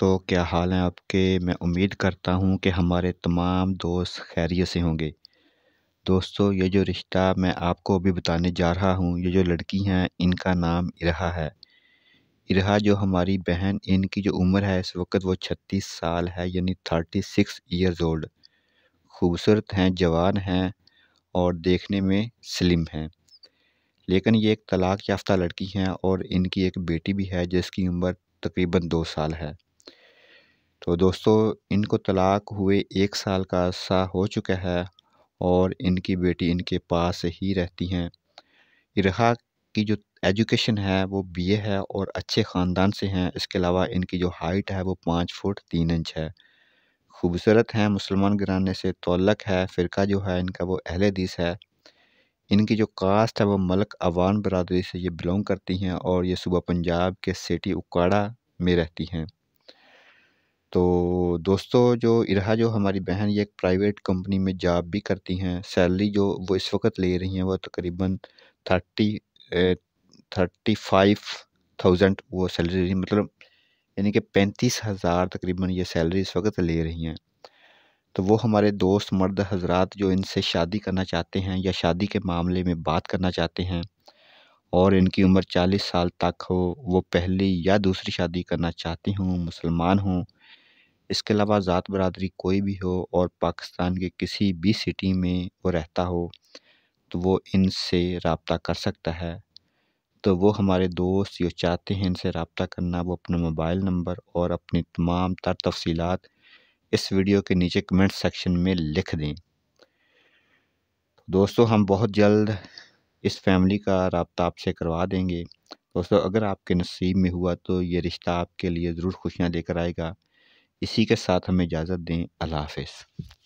दोस्तों क्या हाल हैं आपके मैं उम्मीद करता हूं कि हमारे तमाम दोस्त खैरियत से होंगे दोस्तों ये जो रिश्ता मैं आपको अभी बताने जा रहा हूं ये जो लड़की हैं इनका नाम इरहा है इरहा जो हमारी बहन इनकी जो उम्र है इस वक्त वो छत्तीस साल है यानी थर्टी सिक्स ईयर्स ओल्ड खूबसूरत हैं जवान हैं और देखने में स्लिम हैं लेकिन ये एक तलाक़ याफ्ता लड़की हैं और इनकी एक बेटी भी है जिसकी उम्र तकरीबन दो साल है तो दोस्तों इनको तलाक़ हुए एक साल का अर्सा हो चुका है और इनकी बेटी इनके पास ही रहती हैं इरहा की जो एजुकेशन है वो बीए है और अच्छे ख़ानदान से हैं इसके अलावा इनकी जो हाइट है वो पाँच फुट तीन इंच है खूबसूरत हैं मुसलमान घराने से तोलक है फ़िरका जो है इनका वो अहल हदीस है इनकी जो कास्ट है वो मलक अवान बरदरी से ये बिलोंग करती हैं और ये सुबह पंजाब के सिटी उकाड़ा में रहती हैं तो दोस्तों जो इरहा जो हमारी बहन ये एक प्राइवेट कंपनी में जॉब भी करती हैं सैलरी जो वो इस वक्त ले रही हैं वो तकरीबन थर्टी थर्टी फाइव थाउजेंड वो सैलरी मतलब यानी कि पैंतीस हज़ार तकरीबन ये सैलरी इस वक्त ले रही हैं तो वो हमारे दोस्त मर्द हजरात जो इनसे शादी करना चाहते हैं या शादी के मामले में बात करना चाहते हैं और इनकी उम्र चालीस साल तक हो वो पहली या दूसरी शादी करना चाहती हूँ मुसलमान हों इसके अलावा ज़ात बरदरी कोई भी हो और पाकिस्तान के किसी भी सिटी में वो रहता हो तो वो इनसे रबता कर सकता है तो वो हमारे दोस्त जो चाहते हैं इनसे रबता करना वो अपना मोबाइल नंबर और अपनी तमाम तर तफसीत इस वीडियो के नीचे कमेंट सेक्शन में लिख दें दोस्तों हम बहुत जल्द इस फैमिली का रबता आपसे करवा देंगे दोस्तों अगर आपके नसीब में हुआ तो ये रिश्ता आपके लिए ज़रूर खुशियाँ लेकर आएगा इसी के साथ हमें इजाज़त दें अल्लाह हाफ